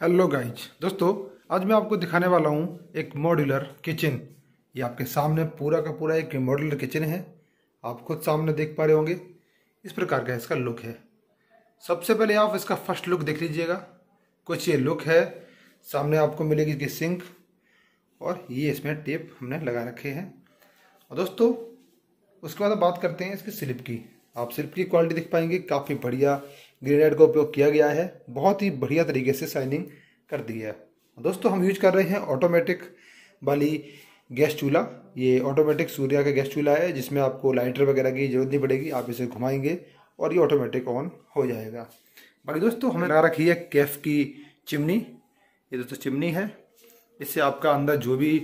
hello guys दोस्तों आज मैं आपको दिखाने वाला हूँ एक मॉड्यूलर किचन ये आपके सामने पूरा का पूरा एक मॉड्यूलर किचन है आप खुद सामने देख पा रहे होंगे इस प्रकार का इसका लुक है सबसे पहले आप इसका फर्स्ट लुक देख लीजिएगा कुछ ये लुक है सामने आपको मिलेगी इसकी सिंक और ये इसमें टेप हमने लगा रखे हैं और दोस्तों उसके बाद बात करते हैं इसकी स्लिप की आप सिल्क की क्वालिटी देख पाएंगे काफ़ी बढ़िया ग्रेनाइट का उपयोग किया गया है बहुत ही बढ़िया तरीके से शाइनिंग कर दी है दोस्तों हम यूज कर रहे हैं ऑटोमेटिक वाली गैस चूल्हा ये ऑटोमेटिक सूर्या का गैस चूल्हा है जिसमें आपको लाइटर वगैरह की जरूरत नहीं पड़ेगी आप इसे घुमाएंगे और ये ऑटोमेटिक ऑन हो जाएगा बाकी दोस्तों हमें लगा रखी है कैफ की चिमनी ये दोस्तों चिमनी है इससे आपका अंदर जो भी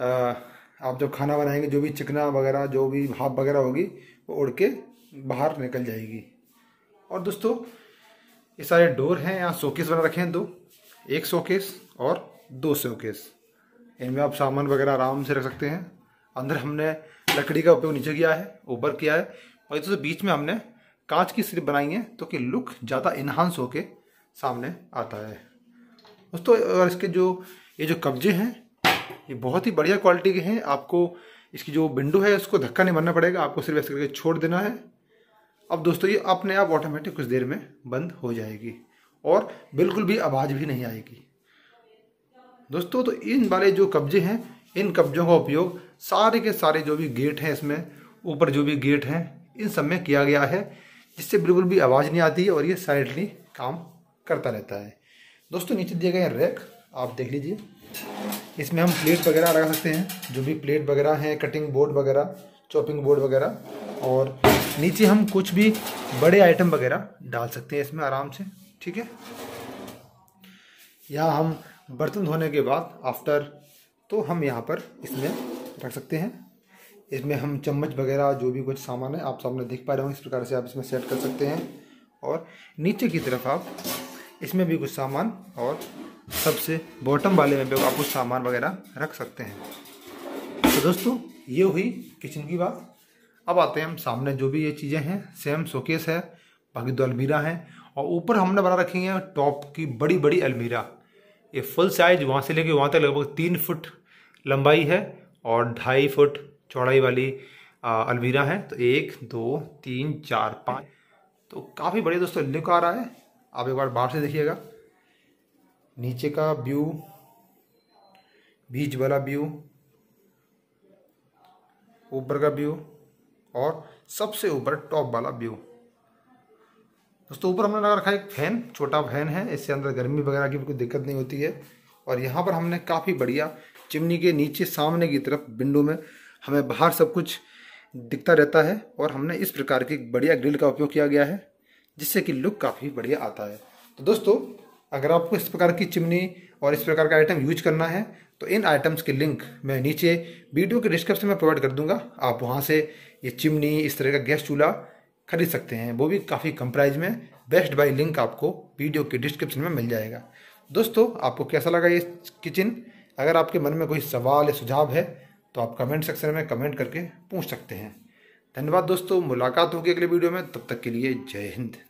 आ, आप जब खाना बनाएंगे जो भी चिकना वगैरह जो भी भाप वगैरह होगी वो उड़ के बाहर निकल जाएगी और दोस्तों ये सारे डोर हैं यहाँ शोकेस बना रखे हैं दो एक शोकेस और दो शोकेस इनमें आप सामान वगैरह आराम से रख सकते हैं अंदर हमने लकड़ी का उपयोग नीचे किया है ऊपर किया है और इस तो बीच में हमने कांच की स्लिप बनाई है तो कि लुक ज़्यादा इन्हांस होके सामने आता है दोस्तों और इसके जो ये जो कब्जे हैं ये बहुत ही बढ़िया क्वालिटी के हैं आपको इसकी जो विंडो है उसको धक्का नहीं मारना पड़ेगा आपको सिर्फ ऐसे करके छोड़ देना है अब दोस्तों ये अपने आप ऑटोमेटिक कुछ देर में बंद हो जाएगी और बिल्कुल भी आवाज़ भी नहीं आएगी दोस्तों तो इन वाले जो कब्जे हैं इन कब्जों का उपयोग सारे के सारे जो भी गेट हैं इसमें ऊपर जो भी गेट हैं इन सब में किया गया है जिससे बिल्कुल भी आवाज़ नहीं आती है और ये साइडली काम करता रहता है दोस्तों नीचे दिए गए रैक आप देख लीजिए इसमें हम प्लेट वगैरह लगा सकते हैं जो भी प्लेट वगैरह हैं कटिंग बोर्ड वगैरह चॉपिंग बोर्ड वगैरह और नीचे हम कुछ भी बड़े आइटम वगैरह डाल सकते हैं इसमें आराम से ठीक है यहाँ हम बर्तन धोने के बाद आफ्टर तो हम यहाँ पर इसमें रख सकते हैं इसमें हम चम्मच वगैरह जो भी कुछ सामान है आप सामने देख पा रहे हो इस प्रकार से आप इसमें सेट कर सकते हैं और नीचे की तरफ आप इसमें भी कुछ सामान और सबसे बॉटम वाले में भी आप कुछ सामान वगैरह रख सकते हैं तो दोस्तों ये हुई किचन की बात अब आते हैं हम सामने जो भी ये चीज़ें हैं सेम शोकेस है बाकी दो अलमीरा हैं और ऊपर हमने बना रखी है टॉप की बड़ी बड़ी अलमीरा ये फुल साइज वहाँ से लेके वहाँ तक लगभग तीन फुट लंबाई है और ढाई फुट चौड़ाई वाली अलमीरा है तो एक दो तीन चार पाँच तो काफ़ी बड़े दोस्तों लुक आ रहा है आप एक बार बाहर से देखिएगा नीचे का व्यू बीच वाला व्यू ऊपर का व्यू और सबसे ऊपर टॉप वाला व्यू दोस्तों ऊपर हमने लगा रखा है एक फैन छोटा फैन है इससे अंदर गर्मी वगैरह की कोई दिक्कत नहीं होती है और यहाँ पर हमने काफ़ी बढ़िया चिमनी के नीचे सामने की तरफ विंडो में हमें बाहर सब कुछ दिखता रहता है और हमने इस प्रकार की बढ़िया ग्रिल का उपयोग किया गया है जिससे कि लुक काफ़ी बढ़िया आता है तो दोस्तों अगर आपको इस प्रकार की चिमनी और इस प्रकार का आइटम यूज करना है तो इन आइटम्स के लिंक मैं नीचे वीडियो के डिस्क्रिप्शन में प्रोवाइड कर दूंगा आप वहाँ से ये चिमनी इस तरह का गैस चूल्हा खरीद सकते हैं वो भी काफ़ी कम प्राइस में बेस्ट बाई लिंक आपको वीडियो के डिस्क्रिप्शन में मिल जाएगा दोस्तों आपको कैसा लगा ये किचन अगर आपके मन में कोई सवाल या सुझाव है तो आप कमेंट सेक्शन में कमेंट करके पूछ सकते हैं धन्यवाद दोस्तों मुलाकात होगी अगले वीडियो में तब तक के लिए जय हिंद